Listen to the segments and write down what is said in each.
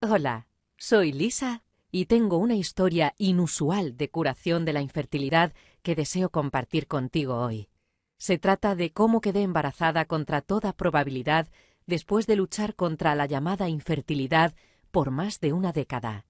Hola, soy Lisa y tengo una historia inusual de curación de la infertilidad que deseo compartir contigo hoy. Se trata de cómo quedé embarazada contra toda probabilidad después de luchar contra la llamada infertilidad por más de una década.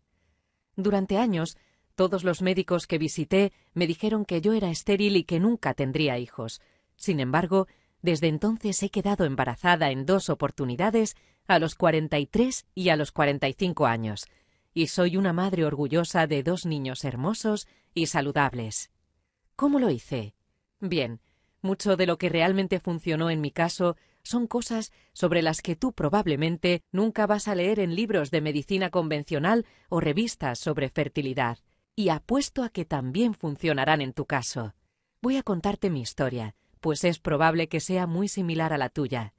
Durante años, todos los médicos que visité me dijeron que yo era estéril y que nunca tendría hijos. Sin embargo, desde entonces he quedado embarazada en dos oportunidades a los 43 y a los 45 años, y soy una madre orgullosa de dos niños hermosos y saludables. ¿Cómo lo hice? Bien, mucho de lo que realmente funcionó en mi caso son cosas sobre las que tú probablemente nunca vas a leer en libros de medicina convencional o revistas sobre fertilidad, y apuesto a que también funcionarán en tu caso. Voy a contarte mi historia, pues es probable que sea muy similar a la tuya.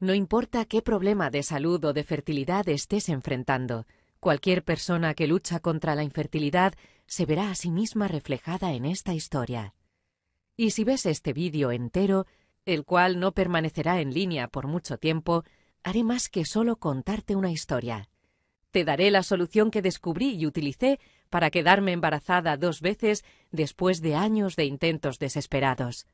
No importa qué problema de salud o de fertilidad estés enfrentando, cualquier persona que lucha contra la infertilidad se verá a sí misma reflejada en esta historia. Y si ves este vídeo entero, el cual no permanecerá en línea por mucho tiempo, haré más que solo contarte una historia. Te daré la solución que descubrí y utilicé para quedarme embarazada dos veces después de años de intentos desesperados.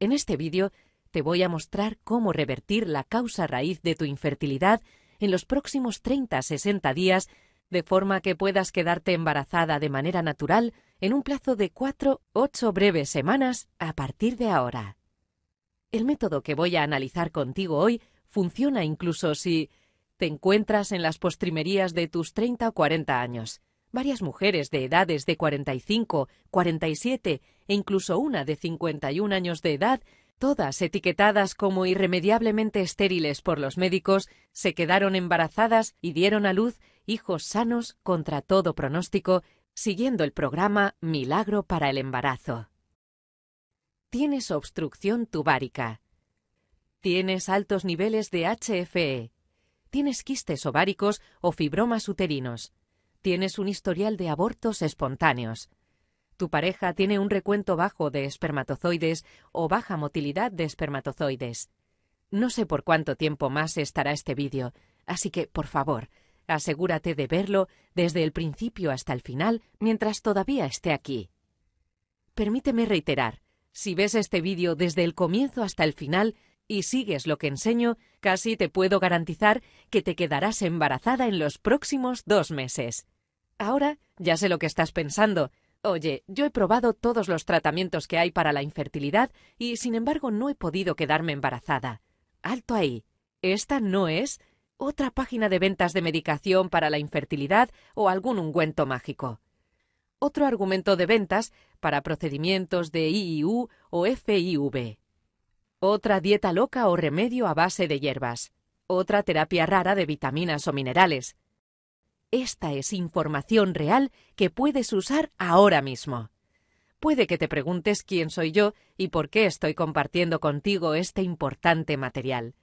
En este vídeo te voy a mostrar cómo revertir la causa raíz de tu infertilidad en los próximos 30 60 días de forma que puedas quedarte embarazada de manera natural en un plazo de 4, 8 breves semanas a partir de ahora. El método que voy a analizar contigo hoy funciona incluso si te encuentras en las postrimerías de tus 30 o 40 años Varias mujeres de edades de 45, 47 e incluso una de 51 años de edad, todas etiquetadas como irremediablemente estériles por los médicos, se quedaron embarazadas y dieron a luz hijos sanos contra todo pronóstico, siguiendo el programa Milagro para el embarazo. Tienes obstrucción tubárica. Tienes altos niveles de HFE. Tienes quistes ováricos o fibromas uterinos tienes un historial de abortos espontáneos. Tu pareja tiene un recuento bajo de espermatozoides o baja motilidad de espermatozoides. No sé por cuánto tiempo más estará este vídeo, así que, por favor, asegúrate de verlo desde el principio hasta el final mientras todavía esté aquí. Permíteme reiterar, si ves este vídeo desde el comienzo hasta el final, y sigues lo que enseño, casi te puedo garantizar que te quedarás embarazada en los próximos dos meses. Ahora ya sé lo que estás pensando. Oye, yo he probado todos los tratamientos que hay para la infertilidad y sin embargo no he podido quedarme embarazada. Alto ahí. Esta no es otra página de ventas de medicación para la infertilidad o algún ungüento mágico. Otro argumento de ventas para procedimientos de IIU o FIV otra dieta loca o remedio a base de hierbas, otra terapia rara de vitaminas o minerales. Esta es información real que puedes usar ahora mismo. Puede que te preguntes quién soy yo y por qué estoy compartiendo contigo este importante material.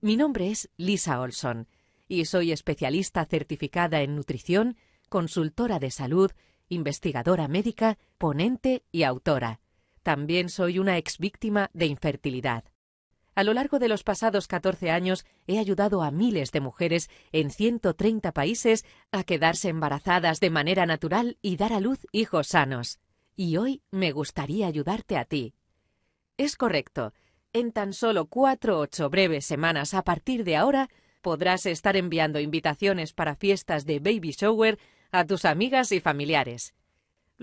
Mi nombre es Lisa Olson y soy especialista certificada en nutrición, consultora de salud, investigadora médica, ponente y autora. También soy una ex víctima de infertilidad. A lo largo de los pasados 14 años he ayudado a miles de mujeres en 130 países a quedarse embarazadas de manera natural y dar a luz hijos sanos. Y hoy me gustaría ayudarte a ti. Es correcto. En tan solo cuatro ocho breves semanas a partir de ahora podrás estar enviando invitaciones para fiestas de baby shower a tus amigas y familiares.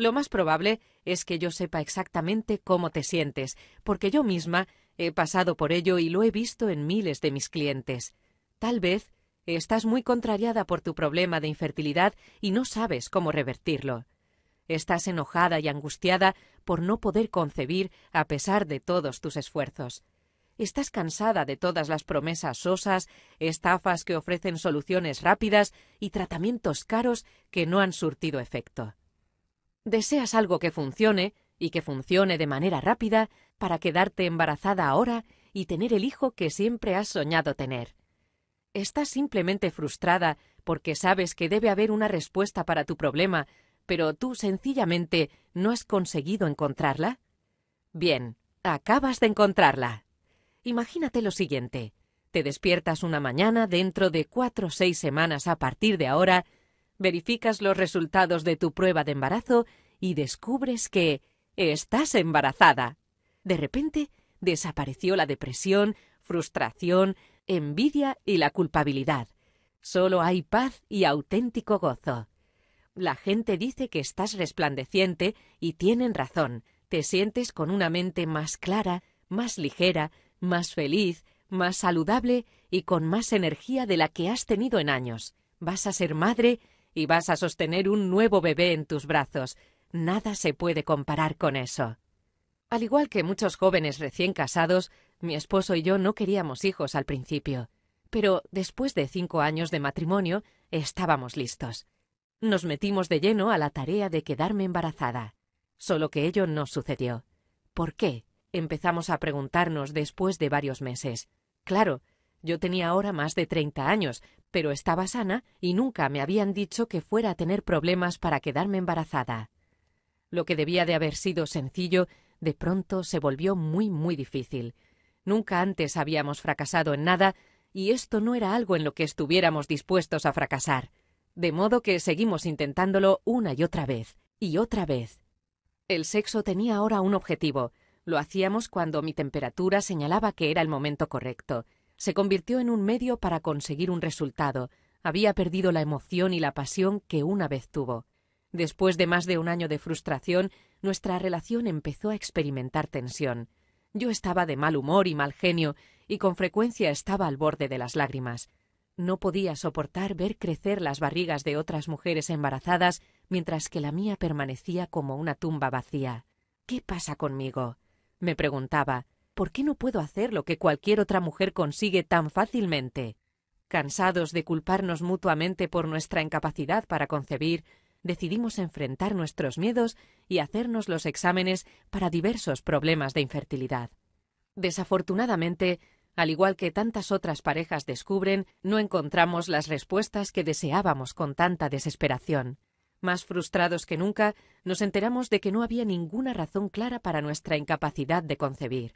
Lo más probable es que yo sepa exactamente cómo te sientes, porque yo misma he pasado por ello y lo he visto en miles de mis clientes. Tal vez estás muy contrariada por tu problema de infertilidad y no sabes cómo revertirlo. Estás enojada y angustiada por no poder concebir a pesar de todos tus esfuerzos. Estás cansada de todas las promesas sosas, estafas que ofrecen soluciones rápidas y tratamientos caros que no han surtido efecto. Deseas algo que funcione, y que funcione de manera rápida, para quedarte embarazada ahora y tener el hijo que siempre has soñado tener. Estás simplemente frustrada porque sabes que debe haber una respuesta para tu problema, pero tú sencillamente no has conseguido encontrarla. Bien, acabas de encontrarla. Imagínate lo siguiente. Te despiertas una mañana dentro de cuatro o seis semanas a partir de ahora verificas los resultados de tu prueba de embarazo y descubres que estás embarazada. De repente desapareció la depresión, frustración, envidia y la culpabilidad. Solo hay paz y auténtico gozo. La gente dice que estás resplandeciente y tienen razón. Te sientes con una mente más clara, más ligera, más feliz, más saludable y con más energía de la que has tenido en años. Vas a ser madre y vas a sostener un nuevo bebé en tus brazos. Nada se puede comparar con eso. Al igual que muchos jóvenes recién casados, mi esposo y yo no queríamos hijos al principio, pero después de cinco años de matrimonio estábamos listos. Nos metimos de lleno a la tarea de quedarme embarazada. Solo que ello no sucedió. ¿Por qué? Empezamos a preguntarnos después de varios meses. Claro, yo tenía ahora más de 30 años, pero estaba sana y nunca me habían dicho que fuera a tener problemas para quedarme embarazada. Lo que debía de haber sido sencillo, de pronto se volvió muy, muy difícil. Nunca antes habíamos fracasado en nada, y esto no era algo en lo que estuviéramos dispuestos a fracasar. De modo que seguimos intentándolo una y otra vez, y otra vez. El sexo tenía ahora un objetivo. Lo hacíamos cuando mi temperatura señalaba que era el momento correcto se convirtió en un medio para conseguir un resultado. Había perdido la emoción y la pasión que una vez tuvo. Después de más de un año de frustración, nuestra relación empezó a experimentar tensión. Yo estaba de mal humor y mal genio, y con frecuencia estaba al borde de las lágrimas. No podía soportar ver crecer las barrigas de otras mujeres embarazadas mientras que la mía permanecía como una tumba vacía. ¿Qué pasa conmigo? me preguntaba, ¿Por qué no puedo hacer lo que cualquier otra mujer consigue tan fácilmente? Cansados de culparnos mutuamente por nuestra incapacidad para concebir, decidimos enfrentar nuestros miedos y hacernos los exámenes para diversos problemas de infertilidad. Desafortunadamente, al igual que tantas otras parejas descubren, no encontramos las respuestas que deseábamos con tanta desesperación. Más frustrados que nunca, nos enteramos de que no había ninguna razón clara para nuestra incapacidad de concebir.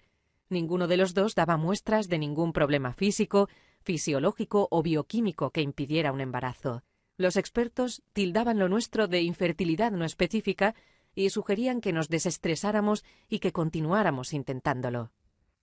Ninguno de los dos daba muestras de ningún problema físico, fisiológico o bioquímico que impidiera un embarazo. Los expertos tildaban lo nuestro de infertilidad no específica y sugerían que nos desestresáramos y que continuáramos intentándolo.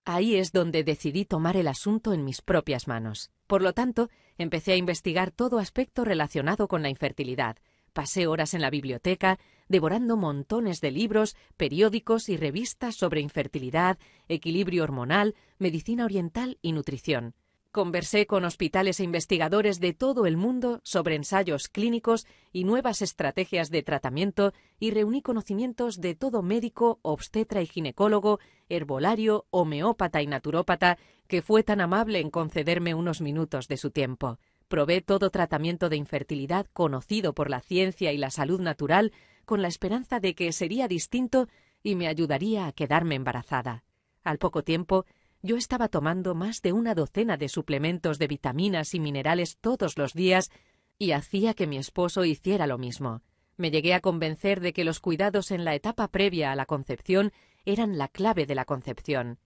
Ahí es donde decidí tomar el asunto en mis propias manos. Por lo tanto, empecé a investigar todo aspecto relacionado con la infertilidad, Pasé horas en la biblioteca, devorando montones de libros, periódicos y revistas sobre infertilidad, equilibrio hormonal, medicina oriental y nutrición. Conversé con hospitales e investigadores de todo el mundo sobre ensayos clínicos y nuevas estrategias de tratamiento y reuní conocimientos de todo médico, obstetra y ginecólogo, herbolario, homeópata y naturópata que fue tan amable en concederme unos minutos de su tiempo probé todo tratamiento de infertilidad conocido por la ciencia y la salud natural con la esperanza de que sería distinto y me ayudaría a quedarme embarazada. Al poco tiempo, yo estaba tomando más de una docena de suplementos de vitaminas y minerales todos los días y hacía que mi esposo hiciera lo mismo. Me llegué a convencer de que los cuidados en la etapa previa a la concepción eran la clave de la concepción.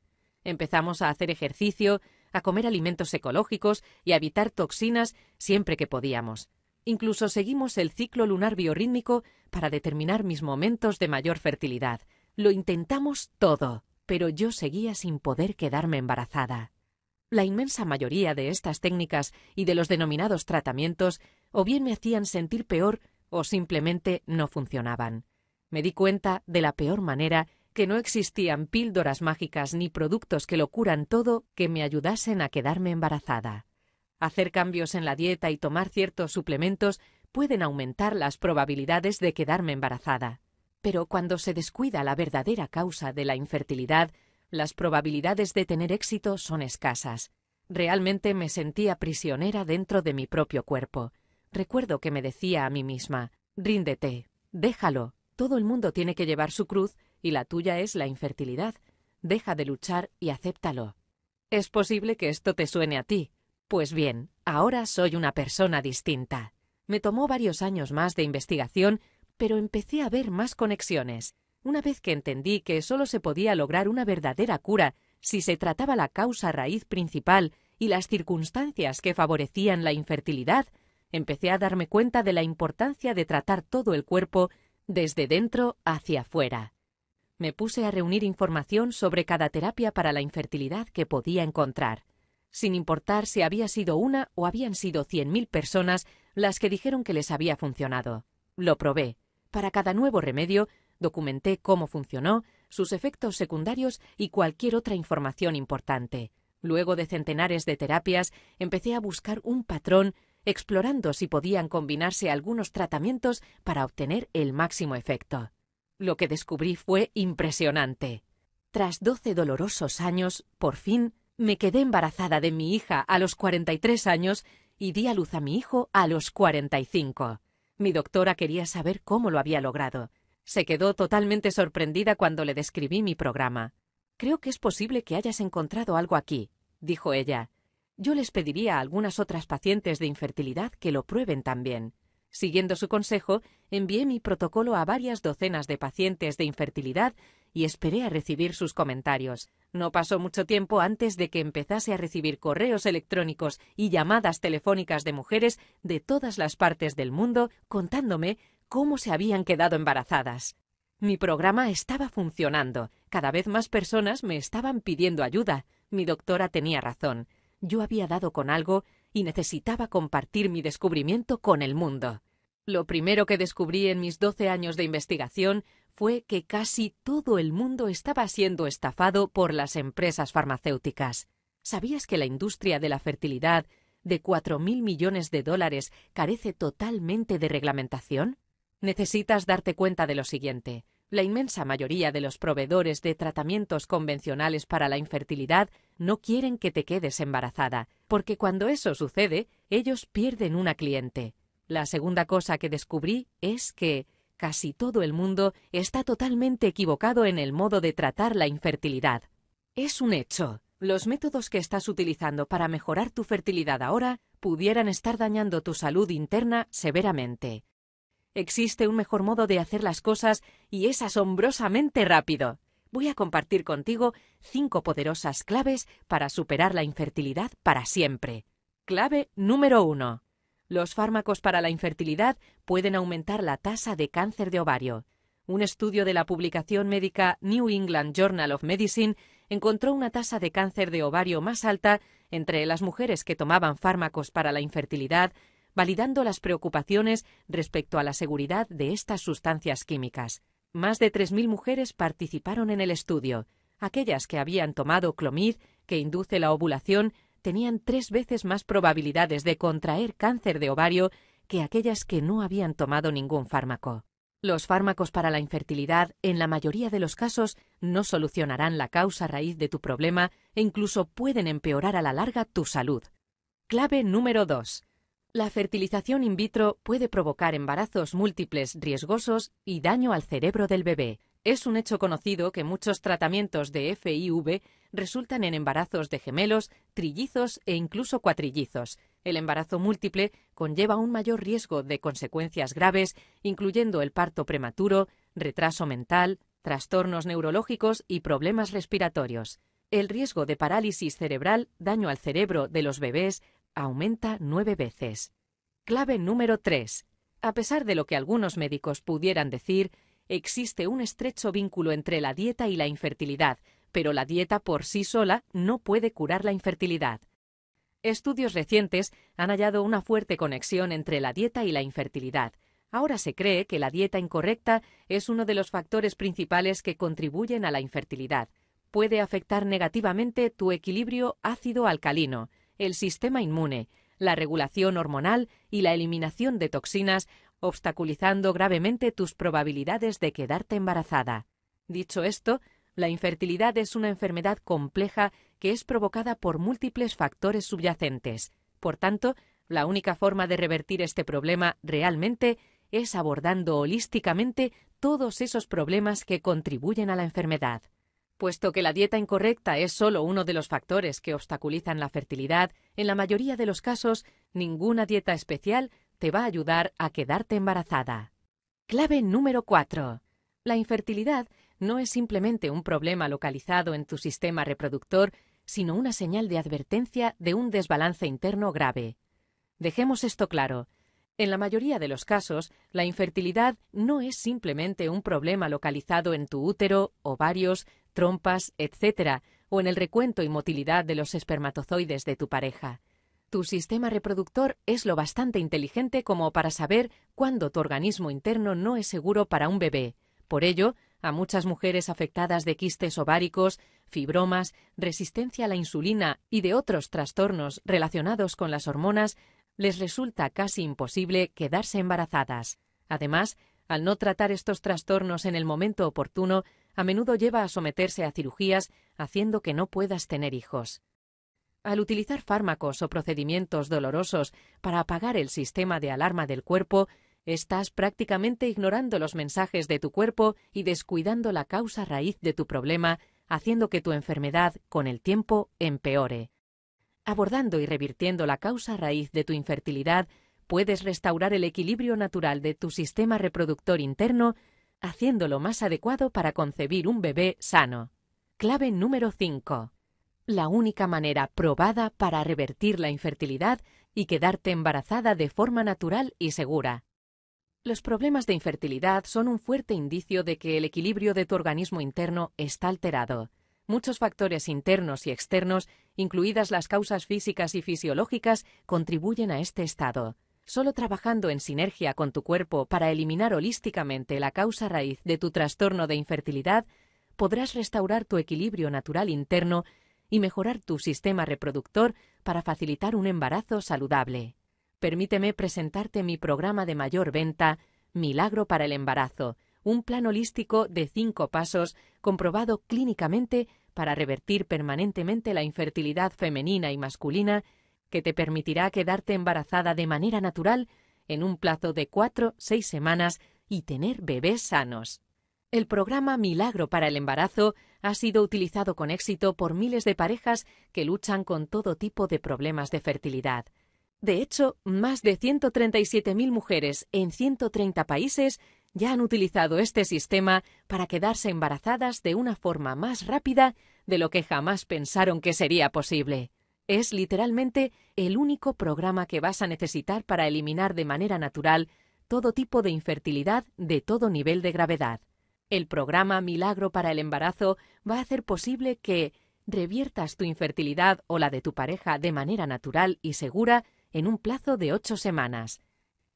Empezamos a hacer ejercicio a comer alimentos ecológicos y a evitar toxinas siempre que podíamos. Incluso seguimos el ciclo lunar biorítmico para determinar mis momentos de mayor fertilidad. Lo intentamos todo, pero yo seguía sin poder quedarme embarazada. La inmensa mayoría de estas técnicas y de los denominados tratamientos o bien me hacían sentir peor o simplemente no funcionaban. Me di cuenta de la peor manera que no existían píldoras mágicas ni productos que lo curan todo que me ayudasen a quedarme embarazada. Hacer cambios en la dieta y tomar ciertos suplementos pueden aumentar las probabilidades de quedarme embarazada. Pero cuando se descuida la verdadera causa de la infertilidad, las probabilidades de tener éxito son escasas. Realmente me sentía prisionera dentro de mi propio cuerpo. Recuerdo que me decía a mí misma, ríndete, déjalo, todo el mundo tiene que llevar su cruz y la tuya es la infertilidad. Deja de luchar y acéptalo. Es posible que esto te suene a ti. Pues bien, ahora soy una persona distinta. Me tomó varios años más de investigación, pero empecé a ver más conexiones. Una vez que entendí que solo se podía lograr una verdadera cura si se trataba la causa raíz principal y las circunstancias que favorecían la infertilidad, empecé a darme cuenta de la importancia de tratar todo el cuerpo desde dentro hacia afuera me puse a reunir información sobre cada terapia para la infertilidad que podía encontrar, sin importar si había sido una o habían sido cien mil personas las que dijeron que les había funcionado. Lo probé. Para cada nuevo remedio, documenté cómo funcionó, sus efectos secundarios y cualquier otra información importante. Luego de centenares de terapias, empecé a buscar un patrón, explorando si podían combinarse algunos tratamientos para obtener el máximo efecto. Lo que descubrí fue impresionante. Tras doce dolorosos años, por fin, me quedé embarazada de mi hija a los 43 años y di a luz a mi hijo a los 45. Mi doctora quería saber cómo lo había logrado. Se quedó totalmente sorprendida cuando le describí mi programa. Creo que es posible que hayas encontrado algo aquí, dijo ella. Yo les pediría a algunas otras pacientes de infertilidad que lo prueben también. Siguiendo su consejo, envié mi protocolo a varias docenas de pacientes de infertilidad y esperé a recibir sus comentarios. No pasó mucho tiempo antes de que empezase a recibir correos electrónicos y llamadas telefónicas de mujeres de todas las partes del mundo contándome cómo se habían quedado embarazadas. Mi programa estaba funcionando. Cada vez más personas me estaban pidiendo ayuda. Mi doctora tenía razón. Yo había dado con algo y necesitaba compartir mi descubrimiento con el mundo. Lo primero que descubrí en mis 12 años de investigación fue que casi todo el mundo estaba siendo estafado por las empresas farmacéuticas. ¿Sabías que la industria de la fertilidad de cuatro mil millones de dólares carece totalmente de reglamentación? Necesitas darte cuenta de lo siguiente. La inmensa mayoría de los proveedores de tratamientos convencionales para la infertilidad no quieren que te quedes embarazada, porque cuando eso sucede, ellos pierden una cliente. La segunda cosa que descubrí es que casi todo el mundo está totalmente equivocado en el modo de tratar la infertilidad. Es un hecho. Los métodos que estás utilizando para mejorar tu fertilidad ahora pudieran estar dañando tu salud interna severamente. Existe un mejor modo de hacer las cosas y es asombrosamente rápido. Voy a compartir contigo cinco poderosas claves para superar la infertilidad para siempre. Clave número uno. Los fármacos para la infertilidad pueden aumentar la tasa de cáncer de ovario. Un estudio de la publicación médica New England Journal of Medicine encontró una tasa de cáncer de ovario más alta entre las mujeres que tomaban fármacos para la infertilidad validando las preocupaciones respecto a la seguridad de estas sustancias químicas. Más de 3.000 mujeres participaron en el estudio. Aquellas que habían tomado clomid, que induce la ovulación, tenían tres veces más probabilidades de contraer cáncer de ovario que aquellas que no habían tomado ningún fármaco. Los fármacos para la infertilidad, en la mayoría de los casos, no solucionarán la causa raíz de tu problema e incluso pueden empeorar a la larga tu salud. Clave número 2 la fertilización in vitro puede provocar embarazos múltiples riesgosos y daño al cerebro del bebé. Es un hecho conocido que muchos tratamientos de FIV resultan en embarazos de gemelos, trillizos e incluso cuatrillizos. El embarazo múltiple conlleva un mayor riesgo de consecuencias graves, incluyendo el parto prematuro, retraso mental, trastornos neurológicos y problemas respiratorios. El riesgo de parálisis cerebral, daño al cerebro de los bebés, aumenta nueve veces. Clave número 3. A pesar de lo que algunos médicos pudieran decir, existe un estrecho vínculo entre la dieta y la infertilidad, pero la dieta por sí sola no puede curar la infertilidad. Estudios recientes han hallado una fuerte conexión entre la dieta y la infertilidad. Ahora se cree que la dieta incorrecta es uno de los factores principales que contribuyen a la infertilidad. Puede afectar negativamente tu equilibrio ácido-alcalino, el sistema inmune, la regulación hormonal y la eliminación de toxinas, obstaculizando gravemente tus probabilidades de quedarte embarazada. Dicho esto, la infertilidad es una enfermedad compleja que es provocada por múltiples factores subyacentes. Por tanto, la única forma de revertir este problema realmente es abordando holísticamente todos esos problemas que contribuyen a la enfermedad. Puesto que la dieta incorrecta es solo uno de los factores que obstaculizan la fertilidad, en la mayoría de los casos, ninguna dieta especial te va a ayudar a quedarte embarazada. Clave número 4. La infertilidad no es simplemente un problema localizado en tu sistema reproductor, sino una señal de advertencia de un desbalance interno grave. Dejemos esto claro. En la mayoría de los casos, la infertilidad no es simplemente un problema localizado en tu útero, ovarios, trompas, etc., o en el recuento y motilidad de los espermatozoides de tu pareja. Tu sistema reproductor es lo bastante inteligente como para saber cuándo tu organismo interno no es seguro para un bebé. Por ello, a muchas mujeres afectadas de quistes ováricos, fibromas, resistencia a la insulina y de otros trastornos relacionados con las hormonas, les resulta casi imposible quedarse embarazadas. Además, al no tratar estos trastornos en el momento oportuno, a menudo lleva a someterse a cirugías, haciendo que no puedas tener hijos. Al utilizar fármacos o procedimientos dolorosos para apagar el sistema de alarma del cuerpo, estás prácticamente ignorando los mensajes de tu cuerpo y descuidando la causa raíz de tu problema, haciendo que tu enfermedad, con el tiempo, empeore. Abordando y revirtiendo la causa raíz de tu infertilidad, puedes restaurar el equilibrio natural de tu sistema reproductor interno haciendo lo más adecuado para concebir un bebé sano. Clave número 5. La única manera probada para revertir la infertilidad y quedarte embarazada de forma natural y segura. Los problemas de infertilidad son un fuerte indicio de que el equilibrio de tu organismo interno está alterado. Muchos factores internos y externos, incluidas las causas físicas y fisiológicas, contribuyen a este estado solo trabajando en sinergia con tu cuerpo para eliminar holísticamente la causa raíz de tu trastorno de infertilidad, podrás restaurar tu equilibrio natural interno y mejorar tu sistema reproductor para facilitar un embarazo saludable. Permíteme presentarte mi programa de mayor venta, Milagro para el Embarazo, un plan holístico de cinco pasos comprobado clínicamente para revertir permanentemente la infertilidad femenina y masculina que te permitirá quedarte embarazada de manera natural en un plazo de cuatro seis semanas y tener bebés sanos. El programa Milagro para el Embarazo ha sido utilizado con éxito por miles de parejas que luchan con todo tipo de problemas de fertilidad. De hecho, más de 137.000 mujeres en 130 países ya han utilizado este sistema para quedarse embarazadas de una forma más rápida de lo que jamás pensaron que sería posible. Es literalmente el único programa que vas a necesitar para eliminar de manera natural todo tipo de infertilidad de todo nivel de gravedad. El programa Milagro para el Embarazo va a hacer posible que reviertas tu infertilidad o la de tu pareja de manera natural y segura en un plazo de ocho semanas.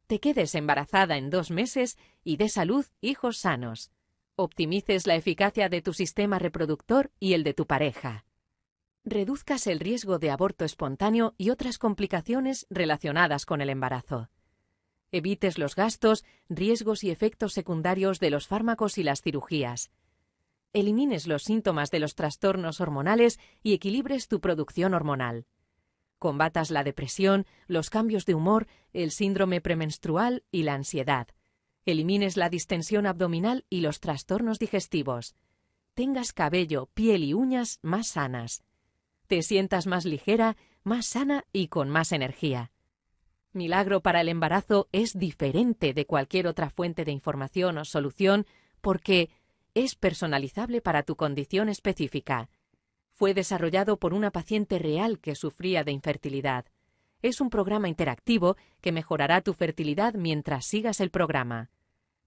Te quedes embarazada en dos meses y de salud hijos sanos. Optimices la eficacia de tu sistema reproductor y el de tu pareja reduzcas el riesgo de aborto espontáneo y otras complicaciones relacionadas con el embarazo. Evites los gastos, riesgos y efectos secundarios de los fármacos y las cirugías. Elimines los síntomas de los trastornos hormonales y equilibres tu producción hormonal. Combatas la depresión, los cambios de humor, el síndrome premenstrual y la ansiedad. Elimines la distensión abdominal y los trastornos digestivos. Tengas cabello, piel y uñas más sanas te sientas más ligera, más sana y con más energía. Milagro para el embarazo es diferente de cualquier otra fuente de información o solución porque es personalizable para tu condición específica. Fue desarrollado por una paciente real que sufría de infertilidad. Es un programa interactivo que mejorará tu fertilidad mientras sigas el programa.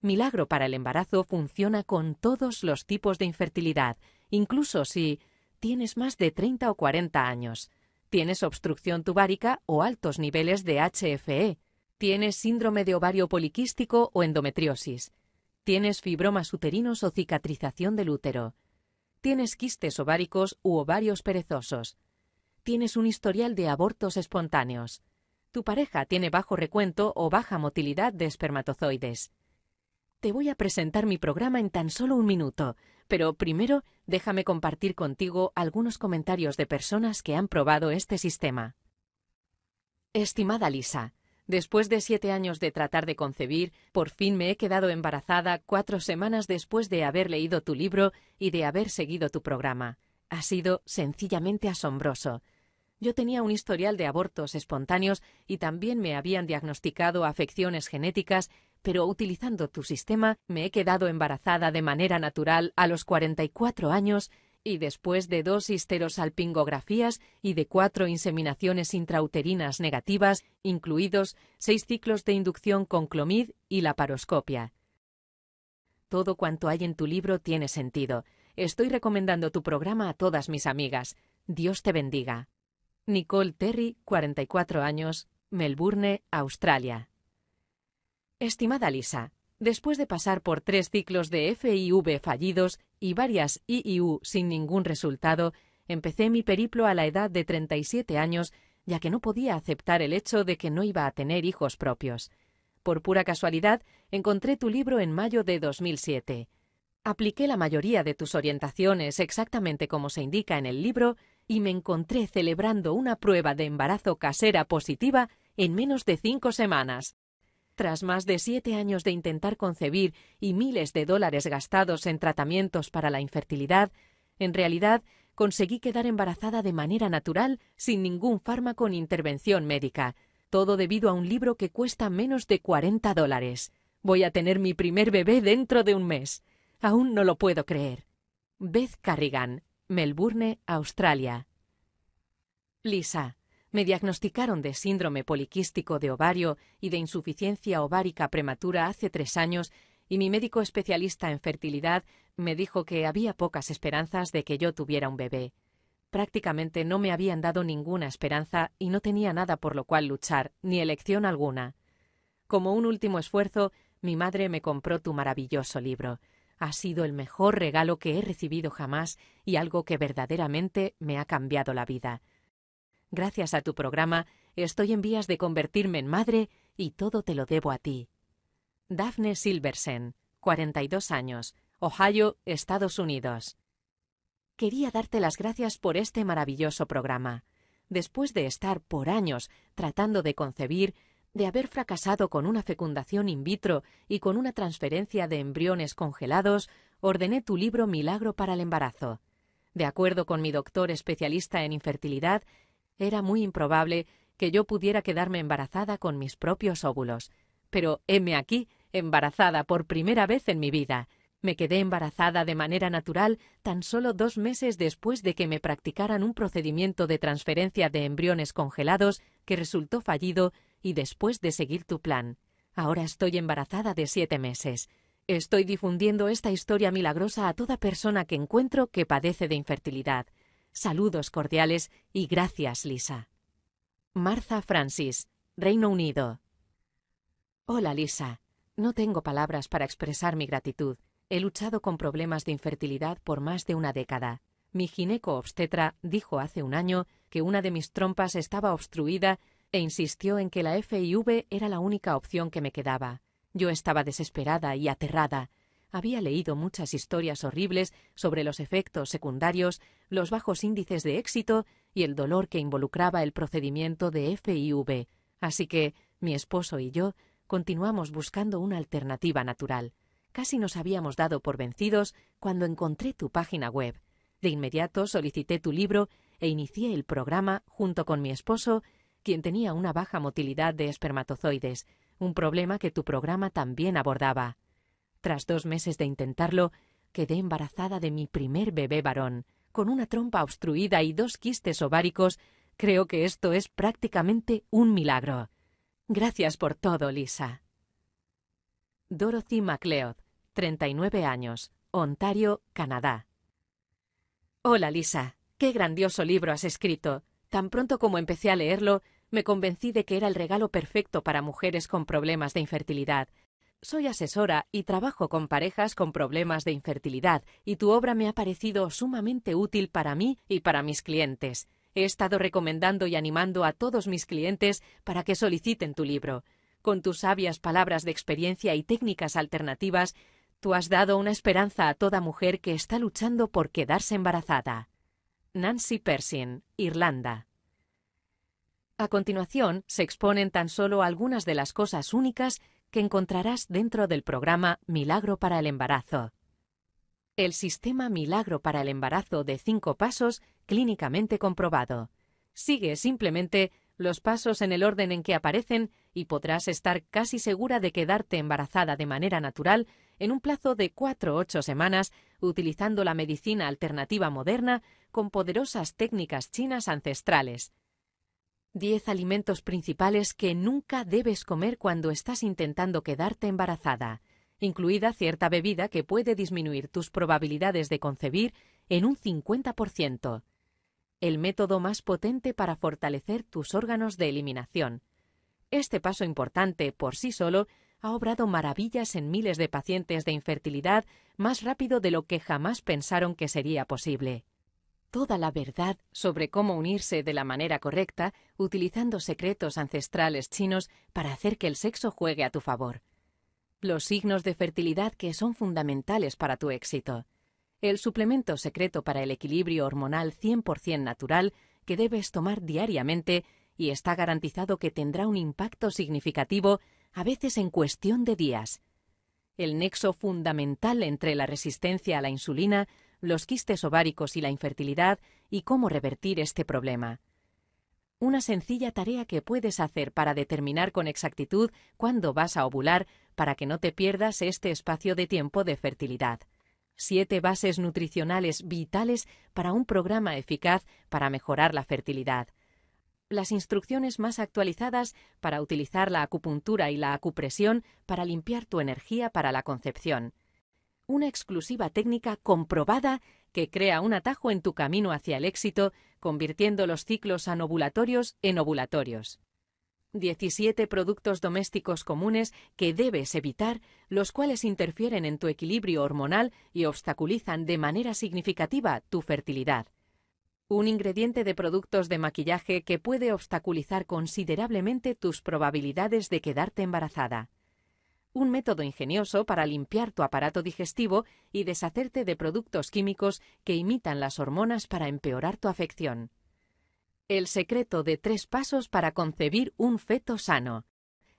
Milagro para el embarazo funciona con todos los tipos de infertilidad, incluso si tienes más de 30 o 40 años, tienes obstrucción tubárica o altos niveles de HFE, tienes síndrome de ovario poliquístico o endometriosis, tienes fibromas uterinos o cicatrización del útero, tienes quistes ováricos u ovarios perezosos, tienes un historial de abortos espontáneos, tu pareja tiene bajo recuento o baja motilidad de espermatozoides. Te voy a presentar mi programa en tan solo un minuto pero primero déjame compartir contigo algunos comentarios de personas que han probado este sistema. Estimada Lisa, después de siete años de tratar de concebir, por fin me he quedado embarazada cuatro semanas después de haber leído tu libro y de haber seguido tu programa. Ha sido sencillamente asombroso. Yo tenía un historial de abortos espontáneos y también me habían diagnosticado afecciones genéticas pero utilizando tu sistema me he quedado embarazada de manera natural a los 44 años y después de dos histerosalpingografías y de cuatro inseminaciones intrauterinas negativas, incluidos seis ciclos de inducción con clomid y la paroscopia. Todo cuanto hay en tu libro tiene sentido. Estoy recomendando tu programa a todas mis amigas. Dios te bendiga. Nicole Terry, 44 años, Melbourne, Australia. Estimada Lisa, después de pasar por tres ciclos de FIV fallidos y varias IIU sin ningún resultado, empecé mi periplo a la edad de 37 años, ya que no podía aceptar el hecho de que no iba a tener hijos propios. Por pura casualidad, encontré tu libro en mayo de 2007. Apliqué la mayoría de tus orientaciones exactamente como se indica en el libro y me encontré celebrando una prueba de embarazo casera positiva en menos de cinco semanas. Tras más de siete años de intentar concebir y miles de dólares gastados en tratamientos para la infertilidad, en realidad conseguí quedar embarazada de manera natural sin ningún fármaco ni intervención médica, todo debido a un libro que cuesta menos de 40 dólares. Voy a tener mi primer bebé dentro de un mes. Aún no lo puedo creer. Beth Carrigan, Melbourne, Australia. Lisa, me diagnosticaron de síndrome poliquístico de ovario y de insuficiencia ovárica prematura hace tres años y mi médico especialista en fertilidad me dijo que había pocas esperanzas de que yo tuviera un bebé. Prácticamente no me habían dado ninguna esperanza y no tenía nada por lo cual luchar, ni elección alguna. Como un último esfuerzo, mi madre me compró tu maravilloso libro. Ha sido el mejor regalo que he recibido jamás y algo que verdaderamente me ha cambiado la vida. Gracias a tu programa, estoy en vías de convertirme en madre y todo te lo debo a ti. Daphne Silversen, 42 años, Ohio, Estados Unidos. Quería darte las gracias por este maravilloso programa. Después de estar por años tratando de concebir, de haber fracasado con una fecundación in vitro y con una transferencia de embriones congelados, ordené tu libro Milagro para el embarazo. De acuerdo con mi doctor especialista en infertilidad, era muy improbable que yo pudiera quedarme embarazada con mis propios óvulos. Pero heme aquí, embarazada por primera vez en mi vida. Me quedé embarazada de manera natural tan solo dos meses después de que me practicaran un procedimiento de transferencia de embriones congelados que resultó fallido y después de seguir tu plan. Ahora estoy embarazada de siete meses. Estoy difundiendo esta historia milagrosa a toda persona que encuentro que padece de infertilidad saludos cordiales y gracias, Lisa. Martha Francis, Reino Unido. Hola, Lisa. No tengo palabras para expresar mi gratitud. He luchado con problemas de infertilidad por más de una década. Mi gineco obstetra dijo hace un año que una de mis trompas estaba obstruida e insistió en que la FIV era la única opción que me quedaba. Yo estaba desesperada y aterrada había leído muchas historias horribles sobre los efectos secundarios, los bajos índices de éxito y el dolor que involucraba el procedimiento de FIV, así que mi esposo y yo continuamos buscando una alternativa natural. Casi nos habíamos dado por vencidos cuando encontré tu página web. De inmediato solicité tu libro e inicié el programa junto con mi esposo, quien tenía una baja motilidad de espermatozoides, un problema que tu programa también abordaba. Tras dos meses de intentarlo, quedé embarazada de mi primer bebé varón, con una trompa obstruida y dos quistes ováricos. Creo que esto es prácticamente un milagro. Gracias por todo, Lisa. Dorothy MacLeod, 39 años, Ontario, Canadá. Hola, Lisa. Qué grandioso libro has escrito. Tan pronto como empecé a leerlo, me convencí de que era el regalo perfecto para mujeres con problemas de infertilidad. Soy asesora y trabajo con parejas con problemas de infertilidad y tu obra me ha parecido sumamente útil para mí y para mis clientes. He estado recomendando y animando a todos mis clientes para que soliciten tu libro. Con tus sabias palabras de experiencia y técnicas alternativas, tú has dado una esperanza a toda mujer que está luchando por quedarse embarazada. Nancy Persin, Irlanda. A continuación, se exponen tan solo algunas de las cosas únicas que encontrarás dentro del programa Milagro para el Embarazo. El sistema Milagro para el Embarazo de cinco pasos clínicamente comprobado. Sigue simplemente los pasos en el orden en que aparecen y podrás estar casi segura de quedarte embarazada de manera natural en un plazo de 4-8 semanas utilizando la medicina alternativa moderna con poderosas técnicas chinas ancestrales. Diez alimentos principales que nunca debes comer cuando estás intentando quedarte embarazada, incluida cierta bebida que puede disminuir tus probabilidades de concebir en un 50%. El método más potente para fortalecer tus órganos de eliminación. Este paso importante por sí solo ha obrado maravillas en miles de pacientes de infertilidad más rápido de lo que jamás pensaron que sería posible toda la verdad sobre cómo unirse de la manera correcta utilizando secretos ancestrales chinos para hacer que el sexo juegue a tu favor. Los signos de fertilidad que son fundamentales para tu éxito. El suplemento secreto para el equilibrio hormonal 100% natural que debes tomar diariamente y está garantizado que tendrá un impacto significativo, a veces en cuestión de días. El nexo fundamental entre la resistencia a la insulina los quistes ováricos y la infertilidad y cómo revertir este problema. Una sencilla tarea que puedes hacer para determinar con exactitud cuándo vas a ovular para que no te pierdas este espacio de tiempo de fertilidad. Siete bases nutricionales vitales para un programa eficaz para mejorar la fertilidad las instrucciones más actualizadas para utilizar la acupuntura y la acupresión para limpiar tu energía para la concepción una exclusiva técnica comprobada que crea un atajo en tu camino hacia el éxito, convirtiendo los ciclos anovulatorios en ovulatorios. 17 productos domésticos comunes que debes evitar, los cuales interfieren en tu equilibrio hormonal y obstaculizan de manera significativa tu fertilidad. Un ingrediente de productos de maquillaje que puede obstaculizar considerablemente tus probabilidades de quedarte embarazada un método ingenioso para limpiar tu aparato digestivo y deshacerte de productos químicos que imitan las hormonas para empeorar tu afección. El secreto de tres pasos para concebir un feto sano.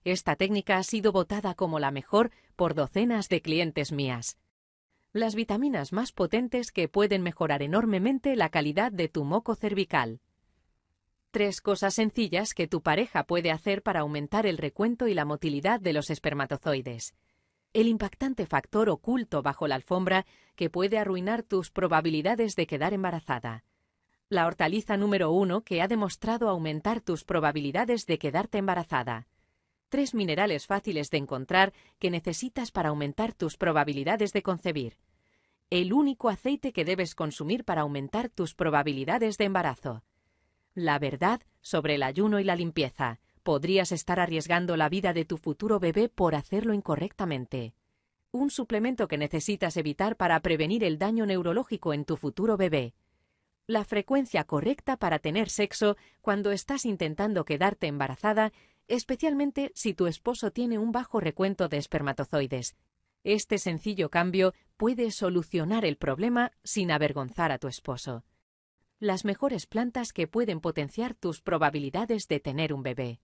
Esta técnica ha sido votada como la mejor por docenas de clientes mías. Las vitaminas más potentes que pueden mejorar enormemente la calidad de tu moco cervical. Tres cosas sencillas que tu pareja puede hacer para aumentar el recuento y la motilidad de los espermatozoides. El impactante factor oculto bajo la alfombra que puede arruinar tus probabilidades de quedar embarazada. La hortaliza número uno que ha demostrado aumentar tus probabilidades de quedarte embarazada. Tres minerales fáciles de encontrar que necesitas para aumentar tus probabilidades de concebir. El único aceite que debes consumir para aumentar tus probabilidades de embarazo la verdad sobre el ayuno y la limpieza. Podrías estar arriesgando la vida de tu futuro bebé por hacerlo incorrectamente. Un suplemento que necesitas evitar para prevenir el daño neurológico en tu futuro bebé. La frecuencia correcta para tener sexo cuando estás intentando quedarte embarazada, especialmente si tu esposo tiene un bajo recuento de espermatozoides. Este sencillo cambio puede solucionar el problema sin avergonzar a tu esposo las mejores plantas que pueden potenciar tus probabilidades de tener un bebé.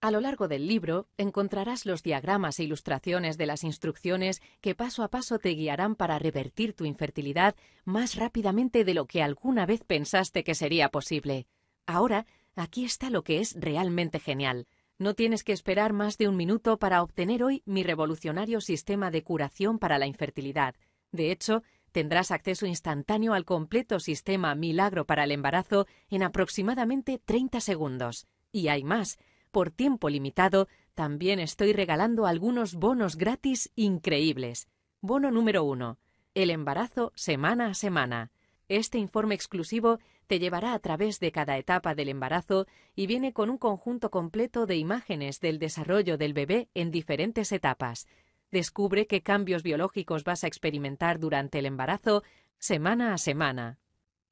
A lo largo del libro encontrarás los diagramas e ilustraciones de las instrucciones que paso a paso te guiarán para revertir tu infertilidad más rápidamente de lo que alguna vez pensaste que sería posible. Ahora, aquí está lo que es realmente genial. No tienes que esperar más de un minuto para obtener hoy mi revolucionario sistema de curación para la infertilidad. De hecho, tendrás acceso instantáneo al completo sistema Milagro para el embarazo en aproximadamente 30 segundos. Y hay más, por tiempo limitado, también estoy regalando algunos bonos gratis increíbles. Bono número 1. El embarazo semana a semana. Este informe exclusivo te llevará a través de cada etapa del embarazo y viene con un conjunto completo de imágenes del desarrollo del bebé en diferentes etapas descubre qué cambios biológicos vas a experimentar durante el embarazo semana a semana.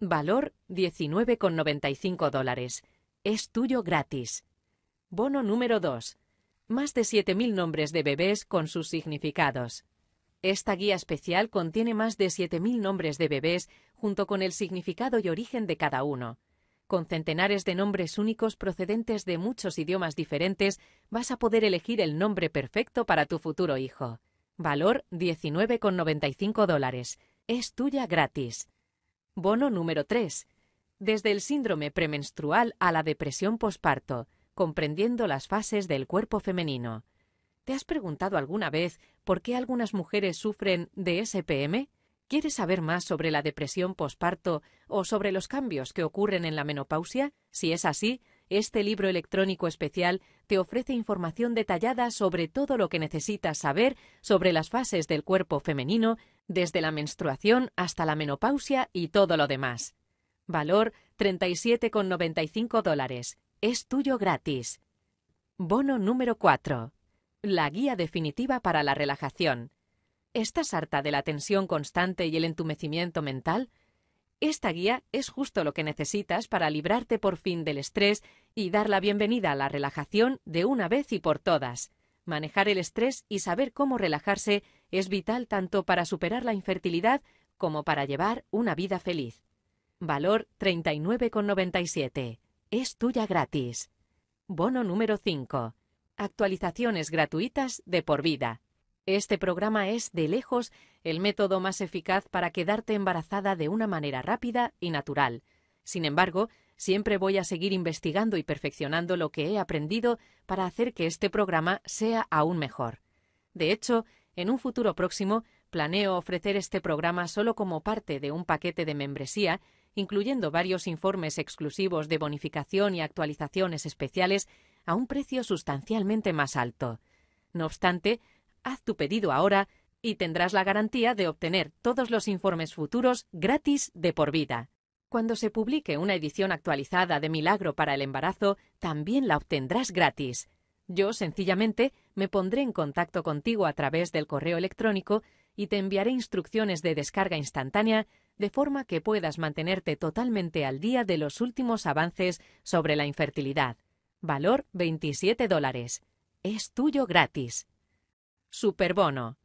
Valor 19,95 dólares. Es tuyo gratis. Bono número 2. Más de 7.000 nombres de bebés con sus significados. Esta guía especial contiene más de 7.000 nombres de bebés junto con el significado y origen de cada uno. Con centenares de nombres únicos procedentes de muchos idiomas diferentes, vas a poder elegir el nombre perfecto para tu futuro hijo. Valor 19,95 dólares. Es tuya gratis. Bono número 3. Desde el síndrome premenstrual a la depresión posparto, comprendiendo las fases del cuerpo femenino. ¿Te has preguntado alguna vez por qué algunas mujeres sufren de SPM? ¿Quieres saber más sobre la depresión posparto o sobre los cambios que ocurren en la menopausia? Si es así, este libro electrónico especial te ofrece información detallada sobre todo lo que necesitas saber sobre las fases del cuerpo femenino, desde la menstruación hasta la menopausia y todo lo demás. Valor 37,95 dólares. Es tuyo gratis. Bono número 4. La guía definitiva para la relajación. ¿Estás harta de la tensión constante y el entumecimiento mental? Esta guía es justo lo que necesitas para librarte por fin del estrés y dar la bienvenida a la relajación de una vez y por todas. Manejar el estrés y saber cómo relajarse es vital tanto para superar la infertilidad como para llevar una vida feliz. Valor 39,97. Es tuya gratis. Bono número 5. Actualizaciones gratuitas de por vida. Este programa es, de lejos, el método más eficaz para quedarte embarazada de una manera rápida y natural. Sin embargo, siempre voy a seguir investigando y perfeccionando lo que he aprendido para hacer que este programa sea aún mejor. De hecho, en un futuro próximo, planeo ofrecer este programa solo como parte de un paquete de membresía, incluyendo varios informes exclusivos de bonificación y actualizaciones especiales a un precio sustancialmente más alto. No obstante, Haz tu pedido ahora y tendrás la garantía de obtener todos los informes futuros gratis de por vida. Cuando se publique una edición actualizada de Milagro para el Embarazo, también la obtendrás gratis. Yo sencillamente me pondré en contacto contigo a través del correo electrónico y te enviaré instrucciones de descarga instantánea de forma que puedas mantenerte totalmente al día de los últimos avances sobre la infertilidad. Valor 27 dólares. Es tuyo gratis. Superbono.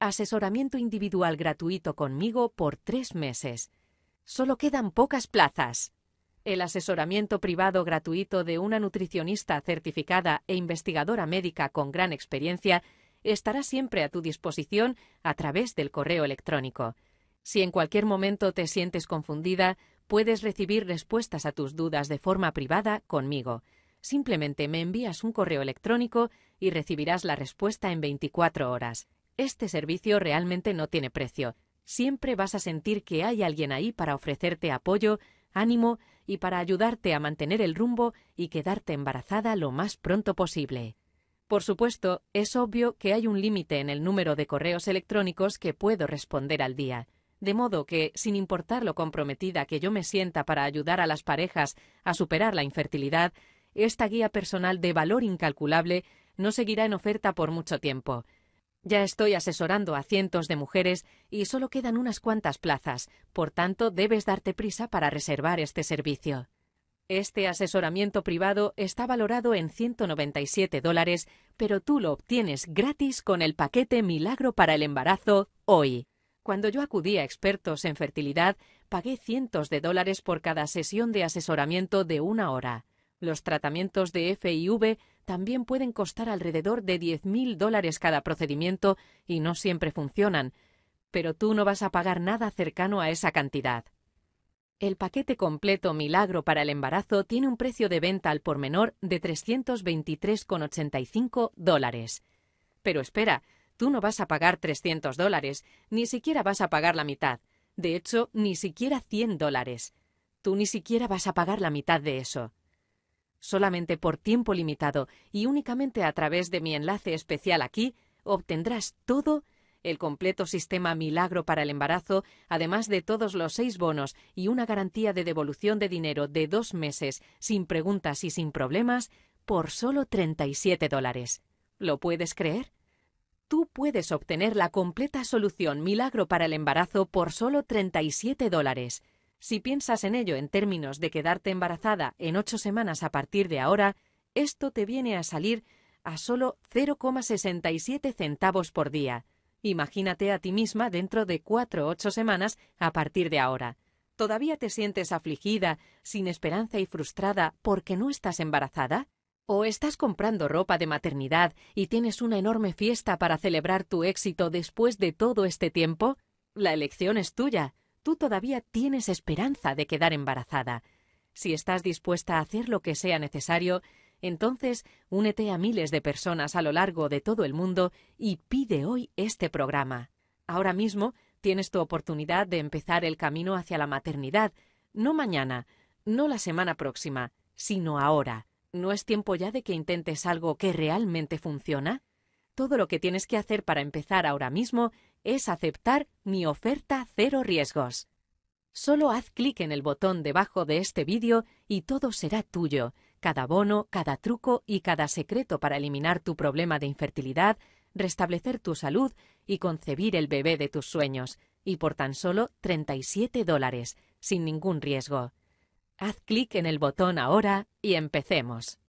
Asesoramiento individual gratuito conmigo por tres meses. Solo quedan pocas plazas. El asesoramiento privado gratuito de una nutricionista certificada e investigadora médica con gran experiencia estará siempre a tu disposición a través del correo electrónico. Si en cualquier momento te sientes confundida, puedes recibir respuestas a tus dudas de forma privada conmigo simplemente me envías un correo electrónico y recibirás la respuesta en 24 horas. Este servicio realmente no tiene precio. Siempre vas a sentir que hay alguien ahí para ofrecerte apoyo, ánimo y para ayudarte a mantener el rumbo y quedarte embarazada lo más pronto posible. Por supuesto, es obvio que hay un límite en el número de correos electrónicos que puedo responder al día, de modo que, sin importar lo comprometida que yo me sienta para ayudar a las parejas a superar la infertilidad, esta guía personal de valor incalculable no seguirá en oferta por mucho tiempo. Ya estoy asesorando a cientos de mujeres y solo quedan unas cuantas plazas, por tanto debes darte prisa para reservar este servicio. Este asesoramiento privado está valorado en 197 dólares, pero tú lo obtienes gratis con el paquete Milagro para el Embarazo hoy. Cuando yo acudí a expertos en fertilidad, pagué cientos de dólares por cada sesión de asesoramiento de una hora. Los tratamientos de FIV también pueden costar alrededor de 10.000 dólares cada procedimiento y no siempre funcionan, pero tú no vas a pagar nada cercano a esa cantidad. El paquete completo Milagro para el embarazo tiene un precio de venta al por menor de 323,85 dólares. Pero espera, tú no vas a pagar 300 dólares, ni siquiera vas a pagar la mitad. De hecho, ni siquiera 100 dólares. Tú ni siquiera vas a pagar la mitad de eso solamente por tiempo limitado y únicamente a través de mi enlace especial aquí, obtendrás todo el completo sistema Milagro para el embarazo, además de todos los seis bonos y una garantía de devolución de dinero de dos meses sin preguntas y sin problemas, por solo 37 dólares. ¿Lo puedes creer? Tú puedes obtener la completa solución Milagro para el embarazo por solo 37 dólares. Si piensas en ello en términos de quedarte embarazada en ocho semanas a partir de ahora, esto te viene a salir a solo 0,67 centavos por día. Imagínate a ti misma dentro de cuatro o ocho semanas a partir de ahora. ¿Todavía te sientes afligida, sin esperanza y frustrada porque no estás embarazada? ¿O estás comprando ropa de maternidad y tienes una enorme fiesta para celebrar tu éxito después de todo este tiempo? La elección es tuya tú todavía tienes esperanza de quedar embarazada. Si estás dispuesta a hacer lo que sea necesario, entonces únete a miles de personas a lo largo de todo el mundo y pide hoy este programa. Ahora mismo tienes tu oportunidad de empezar el camino hacia la maternidad, no mañana, no la semana próxima, sino ahora. ¿No es tiempo ya de que intentes algo que realmente funciona? Todo lo que tienes que hacer para empezar ahora mismo es aceptar mi oferta cero riesgos. Solo haz clic en el botón debajo de este vídeo y todo será tuyo, cada bono, cada truco y cada secreto para eliminar tu problema de infertilidad, restablecer tu salud y concebir el bebé de tus sueños, y por tan solo 37 dólares, sin ningún riesgo. Haz clic en el botón ahora y empecemos.